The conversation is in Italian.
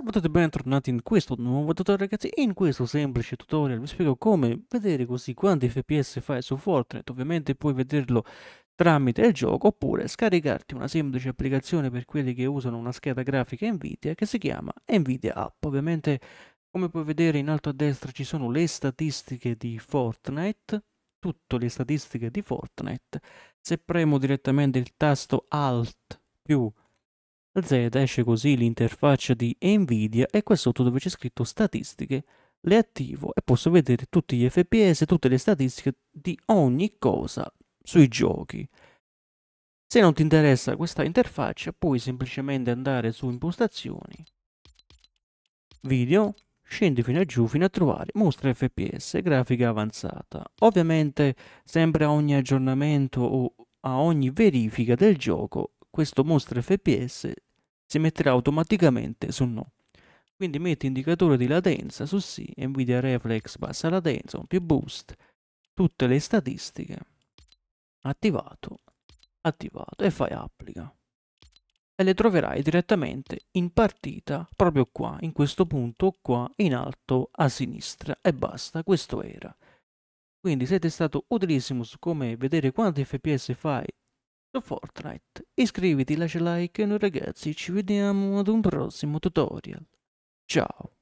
Salve bentornati in questo nuovo tutorial ragazzi in questo semplice tutorial vi spiego come vedere così quanti fps fai su Fortnite ovviamente puoi vederlo tramite il gioco oppure scaricarti una semplice applicazione per quelli che usano una scheda grafica Nvidia che si chiama Nvidia App ovviamente come puoi vedere in alto a destra ci sono le statistiche di Fortnite tutte le statistiche di Fortnite se premo direttamente il tasto Alt più Z esce così l'interfaccia di Nvidia e qua sotto dove c'è scritto statistiche le attivo e posso vedere tutti gli FPS, tutte le statistiche di ogni cosa sui giochi. Se non ti interessa questa interfaccia puoi semplicemente andare su impostazioni, video, scendi fino a giù fino a trovare mostra FPS, grafica avanzata. Ovviamente sempre a ogni aggiornamento o a ogni verifica del gioco questo mostra FPS si metterà automaticamente su no. Quindi metti indicatore di latenza su sì, Nvidia Reflex bassa latenza, un più boost, tutte le statistiche, attivato, attivato e fai applica. E le troverai direttamente in partita proprio qua, in questo punto qua in alto a sinistra e basta, questo era. Quindi siete stato utilissimo su come vedere quanti fps fai Fortnite. Iscriviti, lascia like e noi ragazzi ci vediamo ad un prossimo tutorial. Ciao!